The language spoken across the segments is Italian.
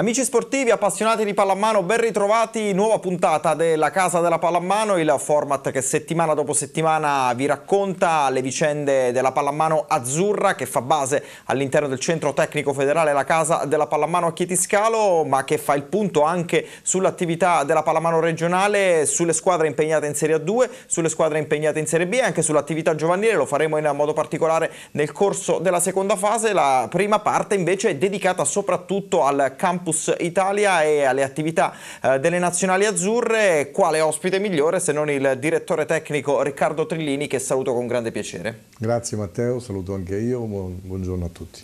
Amici sportivi, appassionati di pallamano, ben ritrovati, nuova puntata della Casa della Pallamano, il format che settimana dopo settimana vi racconta le vicende della pallamano azzurra che fa base all'interno del centro tecnico federale La Casa della Pallamano a Chietiscalo, ma che fa il punto anche sull'attività della pallamano regionale, sulle squadre impegnate in Serie A2, sulle squadre impegnate in Serie B e anche sull'attività giovanile, lo faremo in modo particolare nel corso della seconda fase, la prima parte invece è dedicata soprattutto al campus Campus Italia e alle attività eh, delle nazionali azzurre, quale ospite migliore se non il direttore tecnico Riccardo Trillini che saluto con grande piacere. Grazie Matteo, saluto anche io, buongiorno a tutti.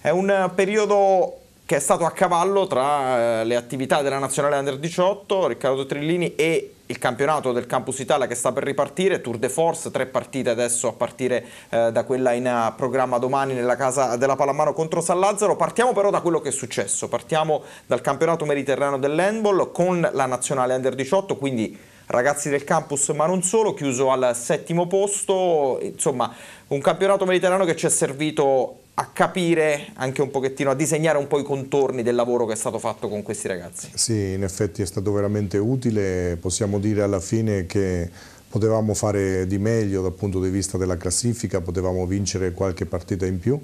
È un periodo che è stato a cavallo tra eh, le attività della Nazionale Under 18, Riccardo Trillini e il campionato del Campus Italia che sta per ripartire, Tour de Force, tre partite adesso a partire eh, da quella in eh, programma domani nella casa della Palamano contro San Lazzaro. Partiamo però da quello che è successo, partiamo dal campionato mediterraneo dell'handball con la nazionale Under 18, quindi ragazzi del campus ma non solo, chiuso al settimo posto, insomma un campionato mediterraneo che ci è servito a capire anche un pochettino, a disegnare un po' i contorni del lavoro che è stato fatto con questi ragazzi. Sì, in effetti è stato veramente utile, possiamo dire alla fine che potevamo fare di meglio dal punto di vista della classifica, potevamo vincere qualche partita in più,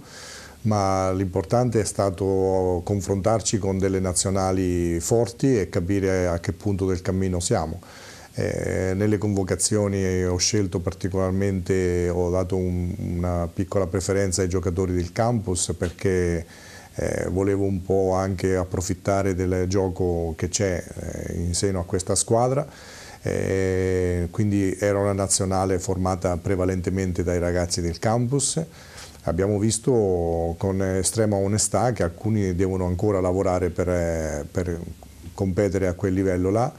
ma l'importante è stato confrontarci con delle nazionali forti e capire a che punto del cammino siamo. Eh, nelle convocazioni ho scelto particolarmente, ho dato un, una piccola preferenza ai giocatori del campus perché eh, volevo un po' anche approfittare del gioco che c'è eh, in seno a questa squadra. Eh, quindi era una nazionale formata prevalentemente dai ragazzi del campus. Abbiamo visto con estrema onestà che alcuni devono ancora lavorare per, eh, per competere a quel livello là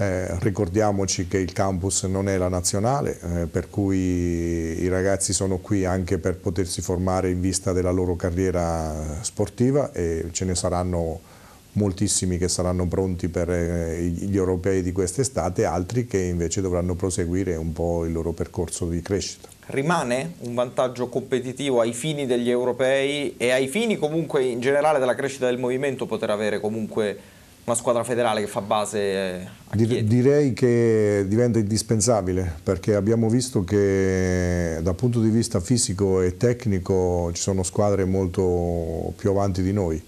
eh, ricordiamoci che il campus non è la nazionale, eh, per cui i ragazzi sono qui anche per potersi formare in vista della loro carriera sportiva e ce ne saranno moltissimi che saranno pronti per eh, gli europei di quest'estate, altri che invece dovranno proseguire un po' il loro percorso di crescita. Rimane un vantaggio competitivo ai fini degli europei e ai fini comunque in generale della crescita del movimento poter avere comunque una squadra federale che fa base eh, a Chieti. Direi che diventa indispensabile perché abbiamo visto che dal punto di vista fisico e tecnico ci sono squadre molto più avanti di noi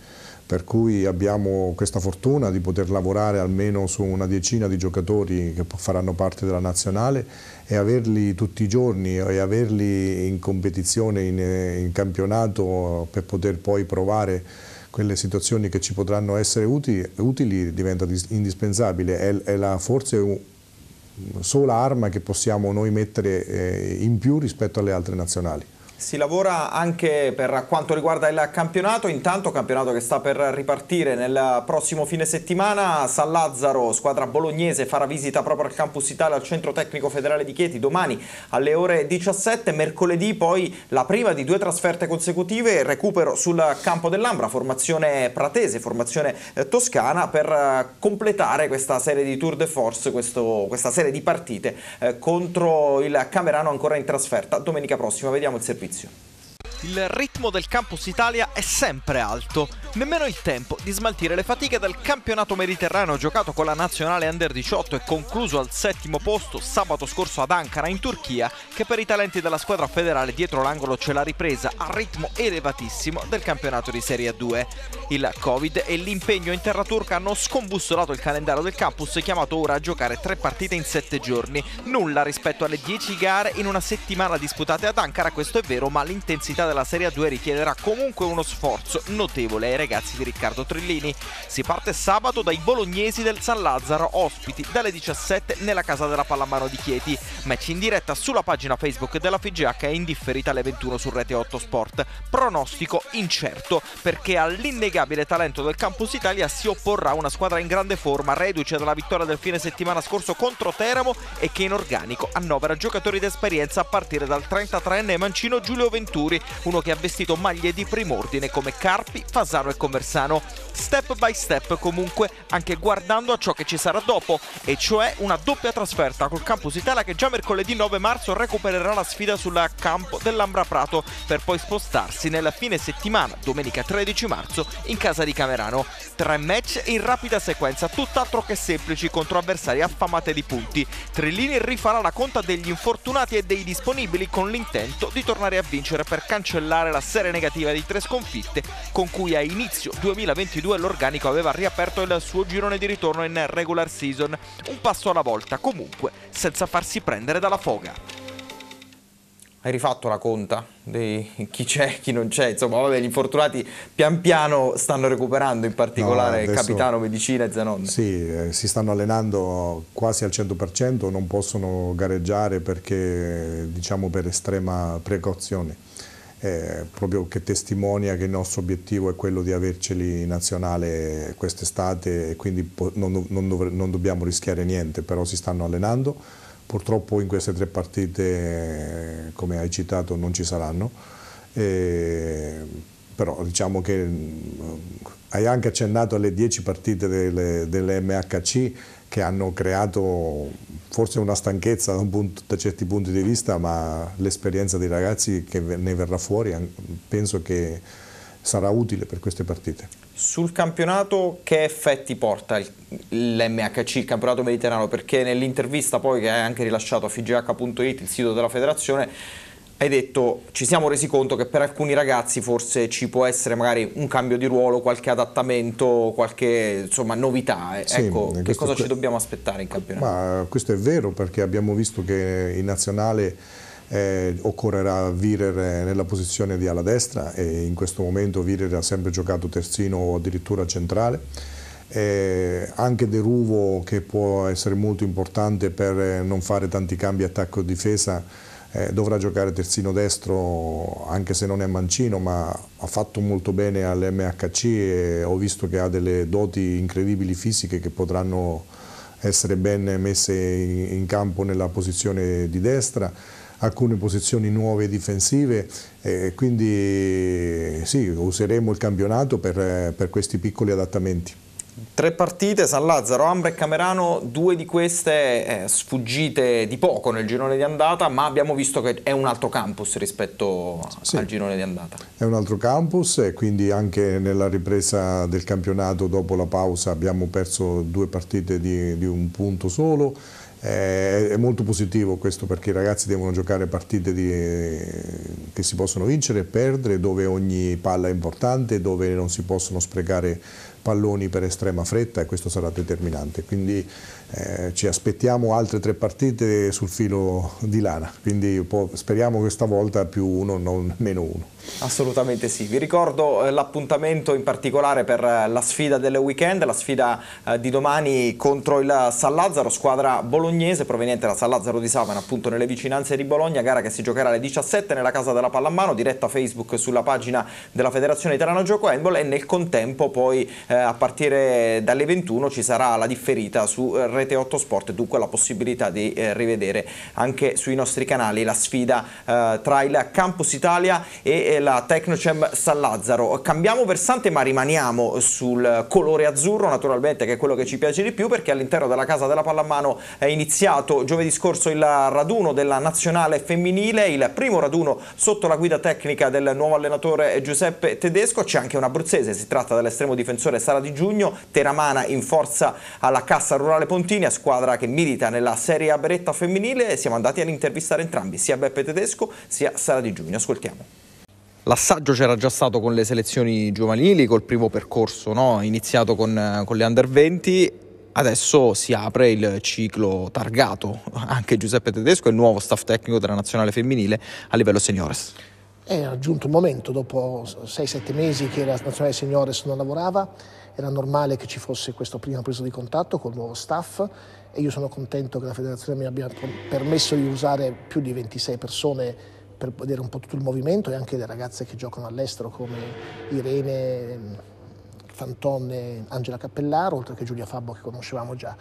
per cui abbiamo questa fortuna di poter lavorare almeno su una decina di giocatori che faranno parte della nazionale e averli tutti i giorni e averli in competizione, in, in campionato per poter poi provare quelle situazioni che ci potranno essere utili, utili diventa indispensabile, è, è la, forse sola arma che possiamo noi mettere eh, in più rispetto alle altre nazionali. Si lavora anche per quanto riguarda il campionato, intanto campionato che sta per ripartire nel prossimo fine settimana. San Lazzaro, squadra bolognese, farà visita proprio al Campus Italia al Centro Tecnico Federale di Chieti domani alle ore 17. Mercoledì poi la prima di due trasferte consecutive, recupero sul campo dell'Ambra, formazione pratese, formazione eh, toscana, per eh, completare questa serie di tour de force, questo, questa serie di partite eh, contro il Camerano ancora in trasferta domenica prossima. Vediamo il servizio giudizio. Il ritmo del Campus Italia è sempre alto, nemmeno il tempo di smaltire le fatiche del campionato mediterraneo giocato con la nazionale Under 18 e concluso al settimo posto sabato scorso ad Ankara in Turchia, che per i talenti della squadra federale dietro l'angolo c'è la ripresa a ritmo elevatissimo del campionato di Serie 2. Il Covid e l'impegno in terra turca hanno scombussolato il calendario del campus chiamato ora a giocare tre partite in sette giorni, nulla rispetto alle dieci gare in una settimana disputate ad Ankara, questo è vero, ma l'intensità della Serie 2 richiederà comunque uno sforzo notevole ai ragazzi di Riccardo Trillini. Si parte sabato dai bolognesi del San Lazzaro, ospiti dalle 17 nella casa della pallamano di Chieti. Match in diretta sulla pagina Facebook della FGH e indifferita alle 21 su Rete 8 Sport. Pronostico incerto perché all'innegabile talento del Campus Italia si opporrà una squadra in grande forma, reduce dalla vittoria del fine settimana scorso contro Teramo e che in organico annovera giocatori d'esperienza a partire dal 33enne mancino Giulio Venturi, uno che ha vestito maglie di prim'ordine come Carpi, Fasano e Conversano. Step by step comunque, anche guardando a ciò che ci sarà dopo, e cioè una doppia trasferta col Campus Italia che già mercoledì 9 marzo recupererà la sfida sul campo dell'Ambra Prato per poi spostarsi nella fine settimana, domenica 13 marzo, in casa di Camerano. Tre match in rapida sequenza, tutt'altro che semplici contro avversari affamate di punti. Trillini rifarà la conta degli infortunati e dei disponibili con l'intento di tornare a vincere per cancellare cancellare la serie negativa di tre sconfitte con cui a inizio 2022 l'organico aveva riaperto il suo girone di ritorno in regular season, un passo alla volta comunque senza farsi prendere dalla foga. Hai rifatto la conta di chi c'è, e chi non c'è, insomma, vabbè, gli infortunati pian piano stanno recuperando, in particolare no, adesso, Capitano, Medicina e Zanon. Sì, eh, si stanno allenando quasi al 100%, non possono gareggiare perché, diciamo, per estrema precauzione eh, proprio che testimonia che il nostro obiettivo è quello di averceli in nazionale quest'estate e quindi non, non, non dobbiamo rischiare niente, però si stanno allenando. Purtroppo in queste tre partite, come hai citato, non ci saranno. Eh, però diciamo che mm, hai anche accennato alle dieci partite delle, delle MHC che hanno creato forse una stanchezza da, un punto, da, certi punti di vista, ma l'esperienza dei ragazzi che ne verrà fuori penso che sarà utile per queste partite. Sul campionato che effetti porta l'MHC, il campionato mediterraneo? Perché nell'intervista poi che hai anche rilasciato a fgh.it, il sito della federazione, hai detto ci siamo resi conto che per alcuni ragazzi forse ci può essere magari un cambio di ruolo, qualche adattamento, qualche insomma, novità. Eh. Sì, ecco, che cosa ci dobbiamo aspettare in campionato? Ma questo è vero perché abbiamo visto che in nazionale eh, occorrerà Virer nella posizione di ala destra e in questo momento Virer ha sempre giocato terzino o addirittura centrale. Eh, anche De Ruvo che può essere molto importante per non fare tanti cambi attacco-difesa eh, dovrà giocare terzino destro anche se non è mancino ma ha fatto molto bene all'MHC e ho visto che ha delle doti incredibili fisiche che potranno essere ben messe in, in campo nella posizione di destra alcune posizioni nuove difensive eh, quindi sì, useremo il campionato per, per questi piccoli adattamenti. Tre partite, San Lazzaro, Ambra e Camerano, due di queste eh, sfuggite di poco nel girone di andata, ma abbiamo visto che è un altro campus rispetto sì, al girone di andata. È un altro campus e quindi anche nella ripresa del campionato dopo la pausa abbiamo perso due partite di, di un punto solo. Eh, è molto positivo questo perché i ragazzi devono giocare partite di, che si possono vincere e perdere, dove ogni palla è importante, dove non si possono sprecare palloni per estrema fretta e questo sarà determinante. Quindi eh, ci aspettiamo altre tre partite sul filo di lana, quindi speriamo che volta più uno, non meno uno. Assolutamente sì, vi ricordo eh, l'appuntamento in particolare per eh, la sfida del weekend, la sfida di domani contro il San Lazzaro, squadra bolognese proveniente da San Lazzaro di Savana, appunto nelle vicinanze di Bologna, gara che si giocherà alle 17 nella Casa della Pallamano, diretta Facebook sulla pagina della Federazione Italiana Gioco Handball e nel contempo poi a partire dalle 21 ci sarà la differita su eh, Rete 8 Sport, dunque la possibilità di eh, rivedere anche sui nostri canali la sfida eh, tra il Campus Italia e eh, la Tecnocem San Lazzaro. Cambiamo versante ma rimaniamo sul colore azzurro naturalmente che è quello che ci piace di più perché all'interno della Casa della Pallamano è iniziato giovedì scorso il raduno della nazionale femminile, il primo raduno sotto la guida tecnica del nuovo allenatore Giuseppe Tedesco, c'è anche un abruzzese, si tratta dell'estremo difensore Sara Di Giugno, teramana in forza alla Cassa Rurale Pontina Tinia, squadra che milita nella Serie A Beretta femminile, siamo andati ad intervistare entrambi, sia Beppe Tedesco sia Sara Di Giugno. Ascoltiamo. L'assaggio c'era già stato con le selezioni giovanili, col primo percorso no? iniziato con, eh, con le under 20 Adesso si apre il ciclo targato, anche Giuseppe Tedesco è il nuovo staff tecnico della nazionale femminile a livello seniores. È giunto un momento, dopo 6-7 mesi che la Nazionale Seniores non lavorava, era normale che ci fosse questa prima presa di contatto col nuovo staff e io sono contento che la federazione mi abbia permesso di usare più di 26 persone per vedere un po' tutto il movimento e anche le ragazze che giocano all'estero come Irene, Fantonne, Angela Cappellaro, oltre che Giulia Fabbo che conoscevamo già.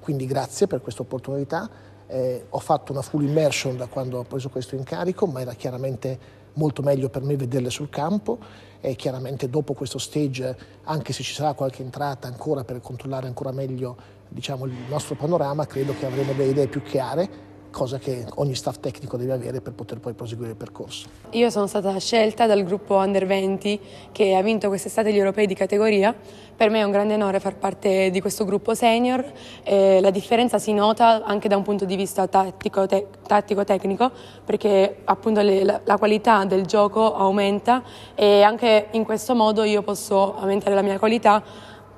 Quindi grazie per questa opportunità. Eh, ho fatto una full immersion da quando ho preso questo incarico, ma era chiaramente molto meglio per me vederle sul campo e chiaramente dopo questo stage, anche se ci sarà qualche entrata ancora per controllare ancora meglio diciamo, il nostro panorama, credo che avremo delle idee più chiare cosa che ogni staff tecnico deve avere per poter poi proseguire il percorso. Io sono stata scelta dal gruppo Under 20 che ha vinto quest'estate gli europei di categoria. Per me è un grande onore far parte di questo gruppo senior. Eh, la differenza si nota anche da un punto di vista tattico-tecnico te- perché appunto le, la, la qualità del gioco aumenta e anche in questo modo io posso aumentare la mia qualità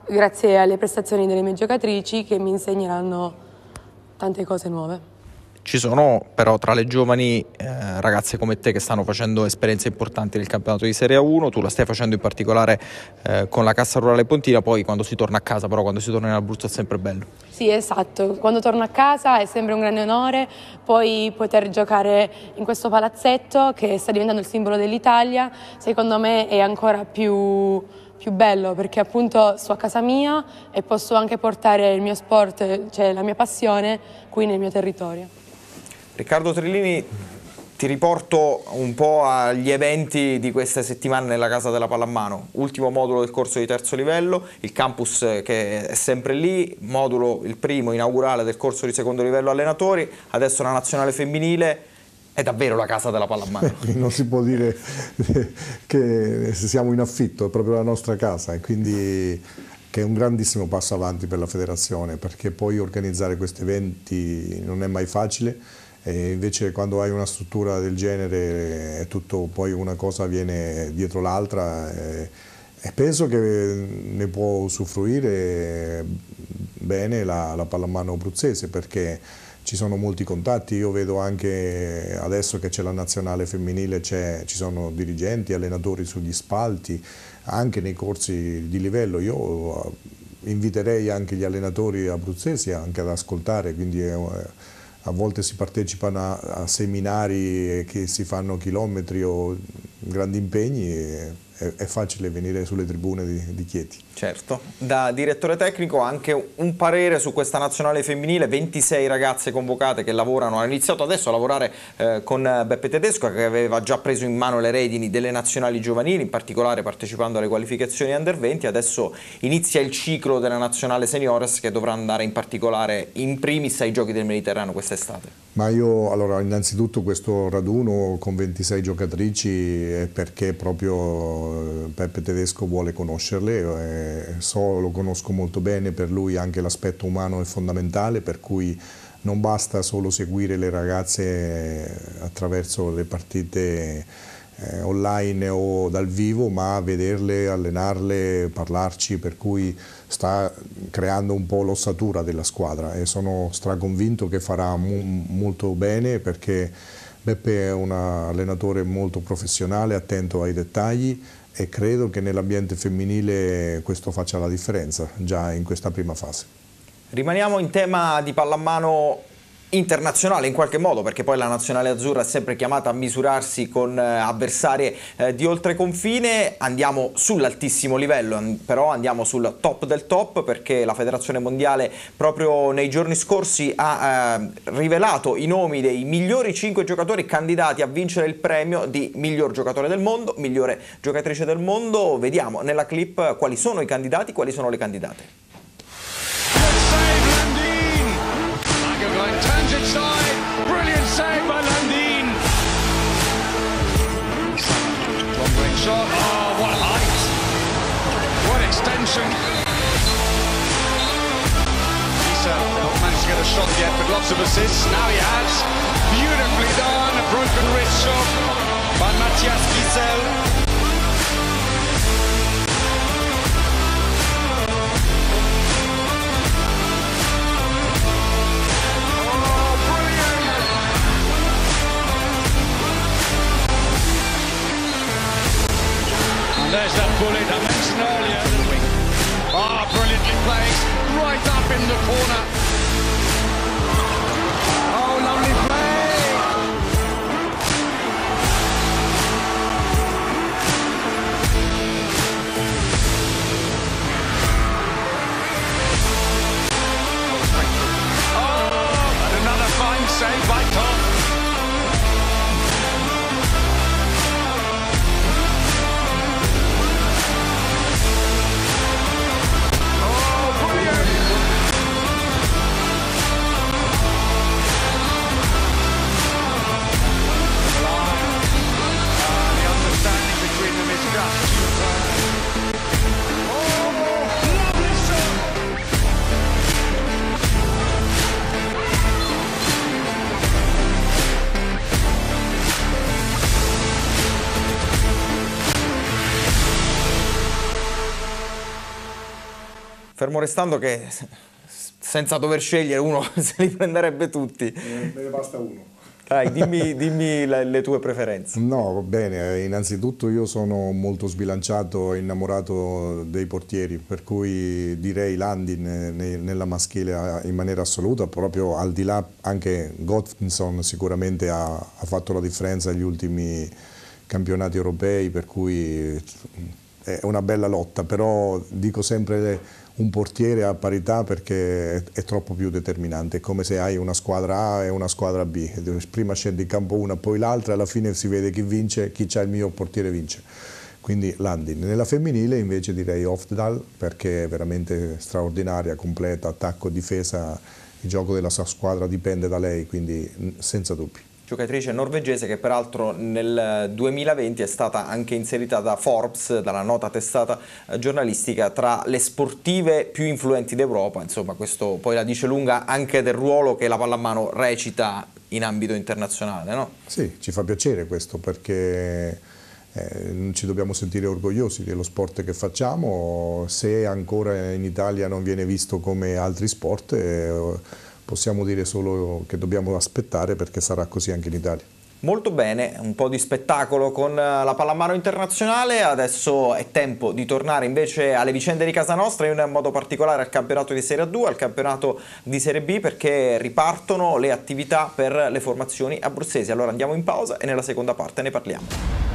grazie alle prestazioni delle mie giocatrici che mi insegneranno tante cose nuove. Ci sono però tra le giovani eh, ragazze come te che stanno facendo esperienze importanti nel campionato di Serie A1, tu la stai facendo in particolare eh, con la Cassa Rurale Pontina, poi quando si torna a casa, però quando si torna in Abruzzo è sempre bello. Sì, esatto, quando torno a casa è sempre un grande onore poi poter giocare in questo palazzetto che sta diventando il simbolo dell'Italia, secondo me è ancora più più bello perché appunto sto a casa mia e posso anche portare il mio sport, cioè la mia passione, qui nel mio territorio. Riccardo Trillini, ti riporto un po' agli eventi di questa settimana nella Casa della Pallamano. Ultimo modulo del corso di terzo livello, il campus che è sempre lì, modulo il primo inaugurale del corso di secondo livello allenatori, adesso la nazionale femminile. È davvero la casa della pallamano. non si può dire che siamo in affitto, è proprio la nostra casa e quindi che è un grandissimo passo avanti per la federazione perché poi organizzare questi eventi non è mai facile e invece quando hai una struttura del genere è tutto, poi una cosa viene dietro l'altra eh, e, penso che ne può usufruire bene la, la pallamano abruzzese perché ci sono molti contatti, io vedo anche adesso che c'è la nazionale femminile, ci sono dirigenti, allenatori sugli spalti, anche nei corsi di livello. Io eh, inviterei anche gli allenatori abruzzesi anche ad ascoltare, quindi è, eh, a volte si partecipano a, a seminari che si fanno chilometri o grandi impegni, è, è facile venire sulle tribune di, di Chieti. Certo, da direttore tecnico anche un parere su questa nazionale femminile, 26 ragazze convocate che lavorano, hanno iniziato adesso a lavorare eh, con Beppe Tedesco che aveva già preso in mano le redini delle nazionali giovanili, in particolare partecipando alle qualificazioni under 20, adesso inizia il ciclo della nazionale seniores che dovrà andare in particolare in primis ai giochi del Mediterraneo quest'estate. Ma io allora innanzitutto questo raduno con 26 giocatrici è perché proprio eh, Beppe Tedesco vuole conoscerle. È eh, so, lo conosco molto bene, per lui anche l'aspetto umano è fondamentale, per cui non basta solo seguire le ragazze eh, attraverso le partite eh, online o dal vivo, ma vederle, allenarle, parlarci, per cui sta creando un po' l'ossatura della squadra e sono straconvinto che farà molto bene perché Beppe è un allenatore molto professionale, attento ai dettagli, e credo che nell'ambiente femminile questo faccia la differenza già in questa prima fase. Rimaniamo in tema di pallamano internazionale in qualche modo perché poi la nazionale azzurra è sempre chiamata a misurarsi con eh, avversarie eh, di oltre confine andiamo sull'altissimo livello però andiamo sul top del top perché la federazione mondiale proprio nei giorni scorsi ha eh, rivelato i nomi dei migliori 5 giocatori candidati a vincere il premio di miglior giocatore del mondo migliore giocatrice del mondo vediamo nella clip quali sono i candidati quali sono le candidate Henderson. He's not managed to get a shot yet, but lots of assists. Now he has. Beautifully done. A broken wrist shot by Matthias Giesel. fermo restando che senza dover scegliere uno se li prenderebbe tutti. Eh, me ne basta uno. Dai, dimmi, dimmi le, le, tue preferenze. No, bene. Eh, innanzitutto io sono molto sbilanciato e innamorato dei portieri, per cui direi Landin eh, nella maschile in maniera assoluta, proprio al di là anche Gottinson sicuramente ha, ha fatto la differenza negli ultimi campionati europei, per cui è una bella lotta, però dico sempre... Le, un portiere a parità perché è troppo più determinante, è come se hai una squadra A e una squadra B, prima scende in campo una, poi l'altra, alla fine si vede chi vince, chi ha il mio portiere vince. Quindi Landin. Nella femminile invece direi Ofdal perché è veramente straordinaria, completa, attacco, difesa, il gioco della sua squadra dipende da lei, quindi senza dubbi giocatrice norvegese che peraltro nel 2020 è stata anche inserita da Forbes, dalla nota testata eh, giornalistica, tra le sportive più influenti d'Europa, insomma questo poi la dice lunga anche del ruolo che la pallamano recita in ambito internazionale. No? Sì, ci fa piacere questo perché eh, ci dobbiamo sentire orgogliosi dello sport che facciamo, se ancora in Italia non viene visto come altri sport... Eh, possiamo dire solo che dobbiamo aspettare perché sarà così anche in Italia. Molto bene, un po' di spettacolo con eh, la pallamano internazionale, adesso è tempo di tornare invece alle vicende di casa nostra, in modo particolare al campionato di Serie A2, al campionato di Serie B perché ripartono le attività per le formazioni abruzzesi. Allora andiamo in pausa e nella seconda parte ne parliamo.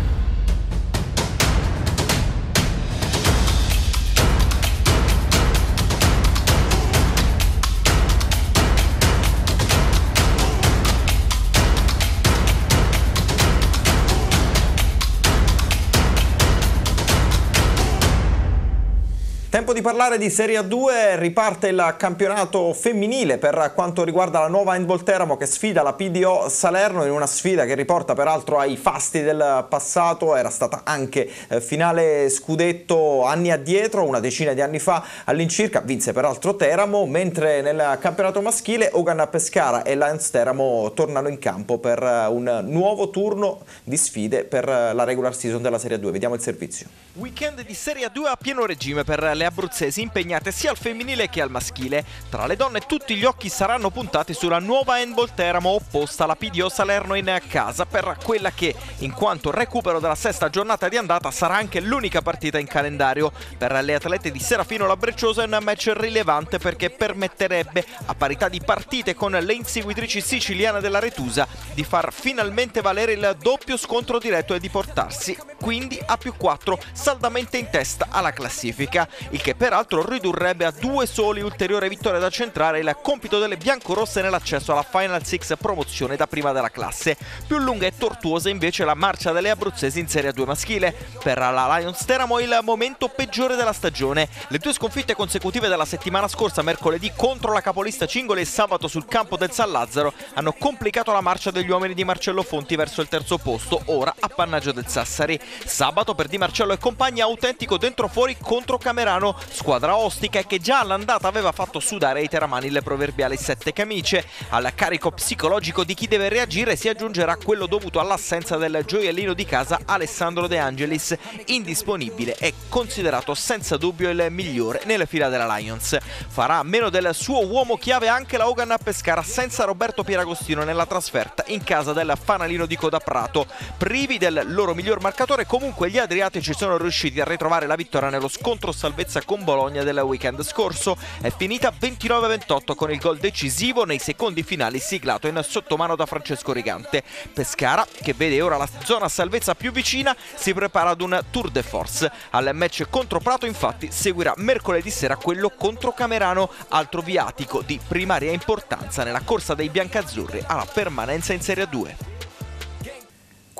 di parlare di Serie A2 riparte il campionato femminile per quanto riguarda la nuova Handball Teramo che sfida la PDO Salerno in una sfida che riporta peraltro ai fasti del passato, era stata anche eh, finale scudetto anni addietro, una decina di anni fa all'incirca, vinse peraltro Teramo, mentre nel campionato maschile Ogan Pescara e Lions Teramo tornano in campo per eh, un nuovo turno di sfide per eh, la regular season della Serie A2. Vediamo il servizio. Weekend di Serie A2 a pieno regime per le abruzzese abruzzesi impegnate sia al femminile che al maschile. Tra le donne tutti gli occhi saranno puntati sulla nuova Handball Teramo opposta alla PDO Salerno in casa per quella che, in quanto recupero della sesta giornata di andata, sarà anche l'unica partita in calendario. Per le atlete di Serafino La Brecciosa è un match rilevante perché permetterebbe, a parità di partite con le inseguitrici siciliane della Retusa, di far finalmente valere il doppio scontro diretto e di portarsi quindi a più 4 saldamente in testa alla classifica, il che peraltro ridurrebbe a due soli ulteriori vittorie da centrare il compito delle biancorosse nell'accesso alla Final Six promozione da prima della classe. Più lunga e tortuosa invece la marcia delle abruzzesi in Serie 2 maschile. Per la Lions Teramo il momento peggiore della stagione. Le due sconfitte consecutive della settimana scorsa mercoledì contro la capolista Cingoli e sabato sul campo del San Lazzaro hanno complicato la marcia degli uomini di Marcello Fonti verso il terzo posto, ora appannaggio del Sassari. Sabato per Di Marcello e compagni autentico dentro fuori contro Camerano, Squadra ostica che già all'andata aveva fatto sudare ai teramani le proverbiali sette camicie. Al carico psicologico di chi deve reagire si aggiungerà quello dovuto all'assenza del gioiellino di casa Alessandro De Angelis, indisponibile e considerato senza dubbio il migliore nelle fila della Lions. Farà meno del suo uomo chiave anche la Hogan a Pescara senza Roberto Pieragostino nella trasferta in casa del fanalino di Coda Prato. Privi del loro miglior marcatore comunque gli Adriatici sono riusciti a ritrovare la vittoria nello scontro salvezza con con Bologna del weekend scorso. È finita 29-28 con il gol decisivo nei secondi finali siglato in sottomano da Francesco Rigante. Pescara, che vede ora la zona salvezza più vicina, si prepara ad un tour de force. Al match contro Prato infatti seguirà mercoledì sera quello contro Camerano, altro viatico di primaria importanza nella corsa dei biancazzurri alla permanenza in Serie 2.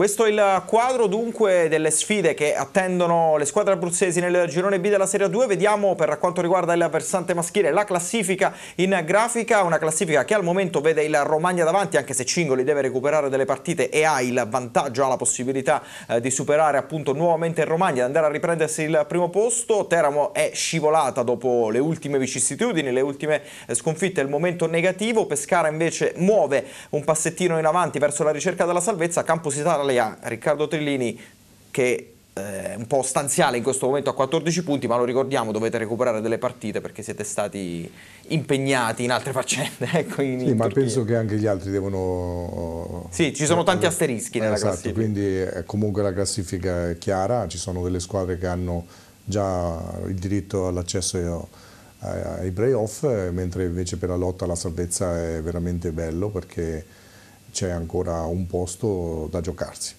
Questo è il quadro dunque delle sfide che attendono le squadre abruzzesi nel girone B della Serie 2. Vediamo per quanto riguarda il versante maschile la classifica in grafica, una classifica che al momento vede il Romagna davanti anche se Cingoli deve recuperare delle partite e ha il vantaggio, ha la possibilità eh, di superare appunto nuovamente il Romagna, andare a riprendersi il primo posto. Teramo è scivolata dopo le ultime vicissitudini, le ultime eh, sconfitte, il momento negativo. Pescara invece muove un passettino in avanti verso la ricerca della salvezza, Campositana parole a Riccardo Trillini che è eh, un po' stanziale in questo momento a 14 punti, ma lo ricordiamo, dovete recuperare delle partite perché siete stati impegnati in altre faccende. ecco, in sì, in ma Turchia. penso che anche gli altri devono... Sì, ci sono tanti eh, asterischi nella esatto, classifica. Quindi eh, comunque la classifica è chiara, ci sono delle squadre che hanno già il diritto all'accesso ai playoff, mentre invece per la lotta alla salvezza è veramente bello perché c'è ancora un posto da giocarsi.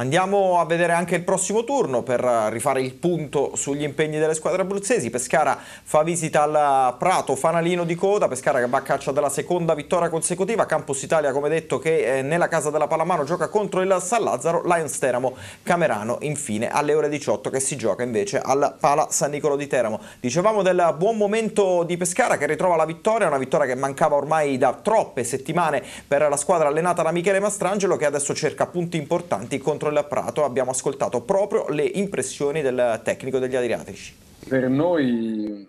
Andiamo a vedere anche il prossimo turno per eh, rifare il punto sugli impegni delle squadre abruzzesi. Pescara fa visita al Prato, fanalino di coda, Pescara che va a caccia della seconda vittoria consecutiva, Campus Italia come detto che eh, nella casa della Palamano gioca contro il San Lazzaro, Lions Teramo, Camerano infine alle ore 18 che si gioca invece al Pala San Nicolo di Teramo. Dicevamo del buon momento di Pescara che ritrova la vittoria, una vittoria che mancava ormai da troppe settimane per la squadra allenata da Michele Mastrangelo che adesso cerca punti importanti contro Control Prato abbiamo ascoltato proprio le impressioni del tecnico degli Adriatici. Per noi,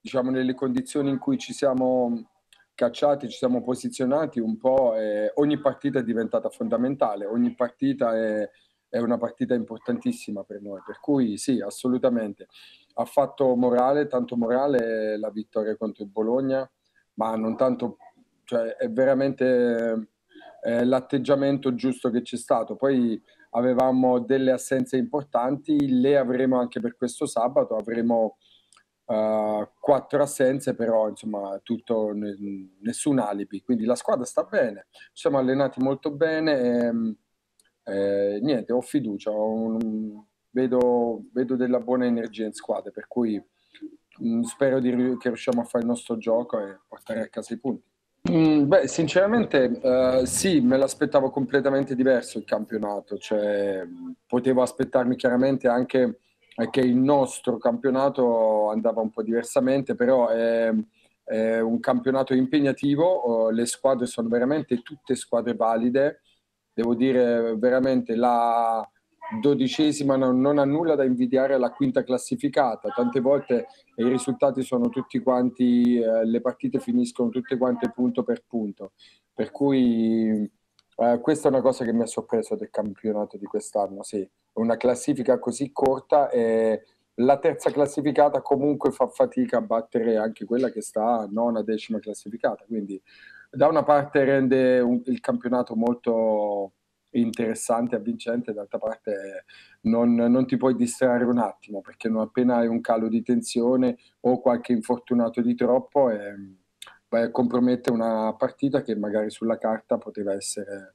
diciamo, nelle condizioni in cui ci siamo cacciati, ci siamo posizionati un po', eh, ogni partita è diventata fondamentale, ogni partita è, è, una partita importantissima per noi, per cui sì, assolutamente. Ha fatto morale, tanto morale la vittoria contro il Bologna, ma non tanto, cioè è veramente eh, l'atteggiamento giusto che c'è stato. Poi avevamo delle assenze importanti, le avremo anche per questo sabato, avremo uh, quattro assenze, però insomma tutto, n- nessun alibi. Quindi la squadra sta bene, ci siamo allenati molto bene e, ehm, e eh, niente, ho fiducia, ho un, vedo, vedo, della buona energia in squadra, per cui mh, mm, spero di, che riusciamo a fare il nostro gioco e portare a casa i punti. Mm, beh, sinceramente eh, sì, me l'aspettavo completamente diverso il campionato, cioè potevo aspettarmi chiaramente anche che il nostro campionato andava un po' diversamente, però è, è un campionato impegnativo, eh, le squadre sono veramente tutte squadre valide, devo dire veramente la, dodicesima non, non ha nulla da invidiare alla quinta classificata, tante volte i risultati sono tutti quanti, eh, le partite finiscono tutte quante punto per punto, per cui eh, questa è una cosa che mi ha sorpreso del campionato di quest'anno, sì, una classifica così corta e la terza classificata comunque fa fatica a battere anche quella che sta nona, decima classificata, quindi da una parte rende un, il campionato molto interessante, avvincente, d'altra parte non, non, ti puoi distrarre un attimo perché non appena hai un calo di tensione o qualche infortunato di troppo eh, vai a compromettere una partita che magari sulla carta poteva essere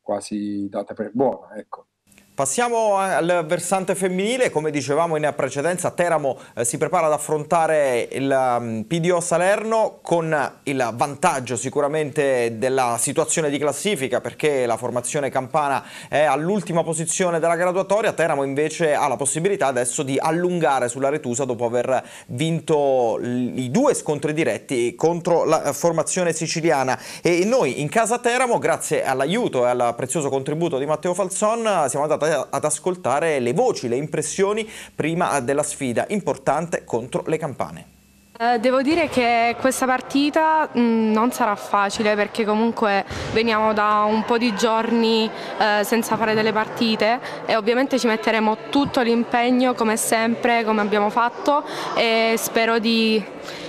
quasi data per buona. Ecco. Passiamo al versante femminile, come dicevamo in precedenza Teramo eh, si prepara ad affrontare il mm, PDO Salerno con il vantaggio sicuramente della situazione di classifica perché la formazione campana è all'ultima posizione della graduatoria, Teramo invece ha la possibilità adesso di allungare sulla retusa dopo aver vinto i due scontri diretti contro la eh, formazione siciliana e noi in casa Teramo grazie all'aiuto e al prezioso contributo di Matteo Falzon siamo andati andata ad ascoltare le voci, le impressioni prima della sfida importante contro le campane. Eh, devo dire che questa partita mm, non sarà facile perché comunque veniamo da un po' di giorni eh, senza fare delle partite e ovviamente ci metteremo tutto l'impegno come sempre, come abbiamo fatto e spero di,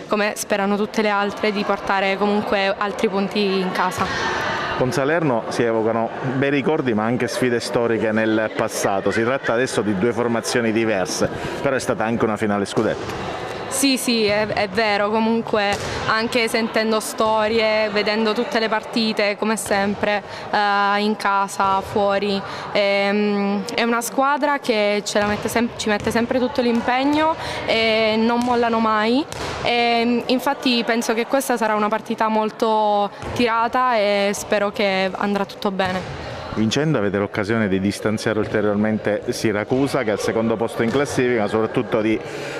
come sperano tutte le altre, di portare comunque altri punti in casa. Con Salerno si evocano bei ricordi ma anche sfide storiche nel passato, si tratta adesso di due formazioni diverse, però è stata anche una finale scudetto. Sì, sì, è, è, vero, comunque anche sentendo storie, vedendo tutte le partite come sempre eh, in casa, fuori, e, ehm, è una squadra che mette ci mette sempre tutto l'impegno e non mollano mai. E, ehm, infatti penso che questa sarà una partita molto tirata e spero che andrà tutto bene. Vincendo avete l'occasione di distanziare ulteriormente Siracusa che è al secondo posto in classifica, ma soprattutto di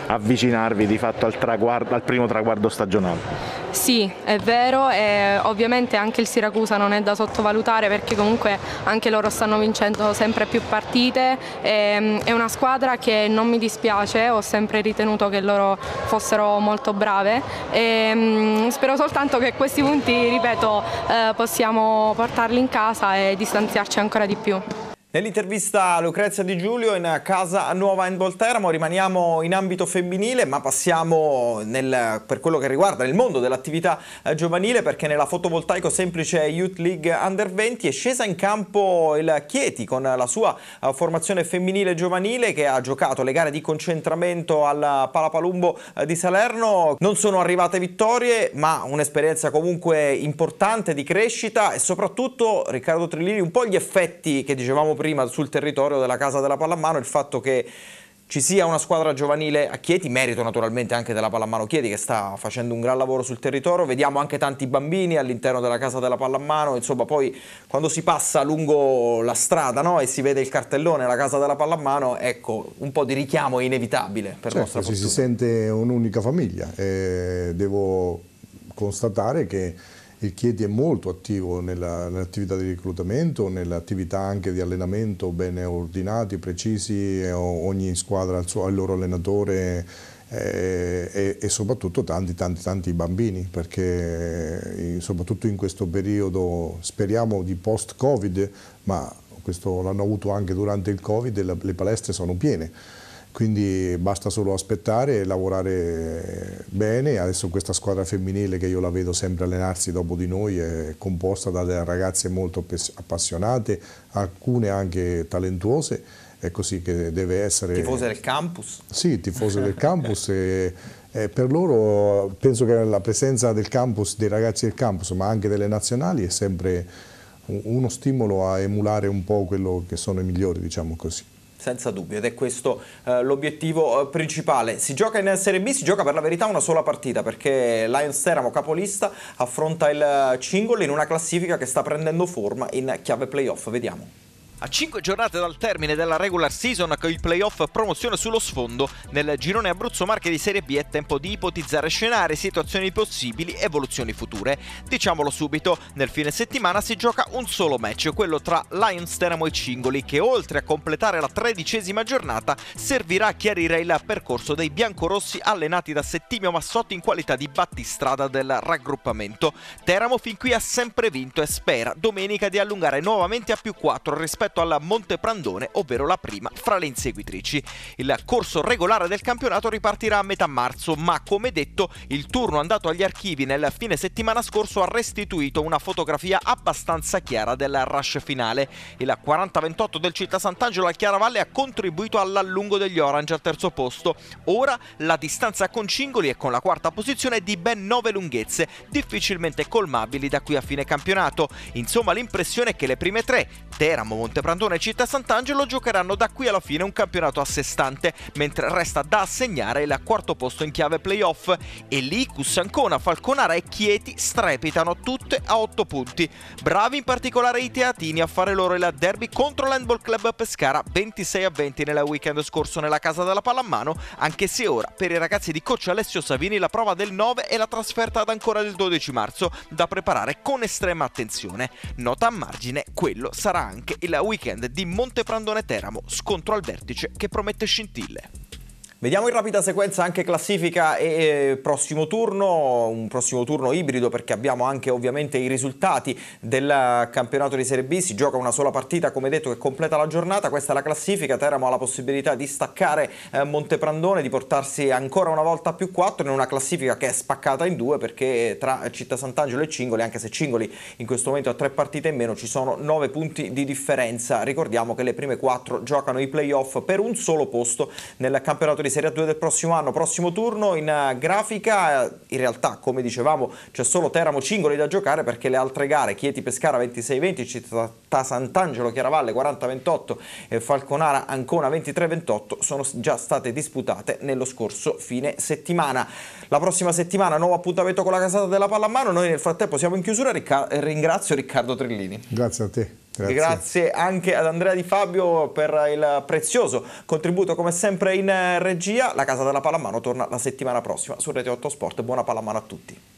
avvicinarvi di fatto al, traguardo, al primo traguardo stagionale. Sì, è vero e ovviamente anche il Siracusa non è da sottovalutare perché comunque anche loro stanno vincendo sempre più partite. Ehm, è una squadra che non mi dispiace, ho sempre ritenuto che loro fossero molto brave. E ehm, spero soltanto che questi punti, ripeto, eh, possiamo portarli in casa e distanziarli migliorarci ancora di più. Nell'intervista Lucrezia Di Giulio in casa nuova in Volteramo rimaniamo in ambito femminile ma passiamo nel, per quello che riguarda il mondo dell'attività eh, giovanile perché nella fotovoltaico semplice Youth League Under 20 è scesa in campo il Chieti con la sua eh, formazione femminile giovanile che ha giocato le gare di concentramento al Palapalumbo eh, di Salerno. Non sono arrivate vittorie ma un'esperienza comunque importante di crescita e soprattutto Riccardo Trillini un po' gli effetti che dicevamo prima prima sul territorio della casa della pallamano, il fatto che ci sia una squadra giovanile a Chieti, merito naturalmente anche della Pallamano Chieti che sta facendo un gran lavoro sul territorio, vediamo anche tanti bambini all'interno della casa della Pallamano, insomma poi quando si passa lungo la strada no? e si vede il cartellone la casa della Pallamano, ecco un po' di richiamo è inevitabile per certo, nostra fortuna. Si sente un'unica famiglia, eh, devo constatare che il Chieti è molto attivo nell'attività nell di reclutamento, nell'attività anche di allenamento, bene ordinati, precisi, ogni squadra ha il, il, loro allenatore eh, e, e, soprattutto tanti tanti tanti bambini perché eh, soprattutto in questo periodo speriamo di post covid ma questo l'hanno avuto anche durante il covid le palestre sono piene quindi basta solo aspettare e lavorare bene. Adesso questa squadra femminile che io la vedo sempre allenarsi dopo di noi è composta da ragazze molto appassionate, alcune anche talentuose, è così che deve essere... Tifose del campus? Sì, tifose del campus e, e per loro penso che la presenza del campus, dei ragazzi del campus, ma anche delle nazionali è sempre uno stimolo a emulare un po' quello che sono i migliori, diciamo così senza dubbio ed è questo eh, l'obiettivo eh, principale. Si gioca in Serie B, si gioca per la verità una sola partita perché Lions Teramo capolista affronta il eh, Cingoli in una classifica che sta prendendo forma in chiave playoff, vediamo. A 5 giornate dal termine della regular season con i playoff promozione sullo sfondo, nel girone Abruzzo Marche di Serie B è tempo di ipotizzare scenari, situazioni possibili, evoluzioni future. Diciamolo subito, nel fine settimana si gioca un solo match, quello tra Lions Teramo e Cingoli, che oltre a completare la tredicesima giornata servirà a chiarire il percorso dei biancorossi allenati da Settimio Massotti in qualità di battistrada del raggruppamento. Teramo fin qui ha sempre vinto e spera domenica di allungare nuovamente a più 4 rispetto rispetto alla Monteprandone, ovvero la prima fra le inseguitrici. Il corso regolare del campionato ripartirà a metà marzo, ma come detto il turno andato agli archivi nel fine settimana scorso ha restituito una fotografia abbastanza chiara del rush finale. Il 40-28 del Città Sant'Angelo al Chiaravalle ha contribuito all'allungo degli Orange al terzo posto. Ora la distanza con Cingoli e con la quarta posizione è di ben nove lunghezze, difficilmente colmabili da qui a fine campionato. Insomma l'impressione è che le prime tre, Teramo, Monteprandone e Città Sant'Angelo giocheranno da qui alla fine un campionato a sé stante, mentre resta da assegnare il quarto posto in chiave playoff. E lì Cus Ancona, Falconara e Chieti strepitano tutte a 8 punti. Bravi in particolare i teatini a fare loro il derby contro l'Handball Club Pescara 26 a 20 nel weekend scorso nella casa della pallamano, anche se ora per i ragazzi di coach Alessio Savini la prova del 9 e la trasferta ad ancora del 12 marzo da preparare con estrema attenzione. Nota a margine, quello sarà anche il weekend di Monteprandone Teramo, scontro al vertice che promette scintille. Vediamo in rapida sequenza anche classifica e prossimo turno, un prossimo turno ibrido perché abbiamo anche ovviamente i risultati del campionato di Serie B, si gioca una sola partita come detto che completa la giornata, questa è la classifica, Teramo ha la possibilità di staccare eh, Monteprandone, di portarsi ancora una volta a più 4 in una classifica che è spaccata in due perché tra Città Sant'Angelo e Cingoli, anche se Cingoli in questo momento ha tre partite in meno, ci sono 9 punti di differenza, ricordiamo che le prime 4 giocano i playoff per un solo posto nel campionato di di Serie 2 del prossimo anno, prossimo turno in eh, grafica, in realtà come dicevamo c'è solo Teramo Cingoli da giocare perché le altre gare, Chieti Pescara 26-20, Città Sant'Angelo Chiaravalle 40-28 e Falconara Ancona 23-28 sono già state disputate nello scorso fine settimana. La prossima settimana nuovo appuntamento con la casata della pallamano, noi nel frattempo siamo in chiusura, Ricca ringrazio Riccardo Trillini. Grazie a te. Grazie. Grazie. anche ad Andrea Di Fabio per il prezioso contributo come sempre in regia. La Casa della Pallamano torna la settimana prossima su Rete 8 Sport. Buona pallamano a tutti.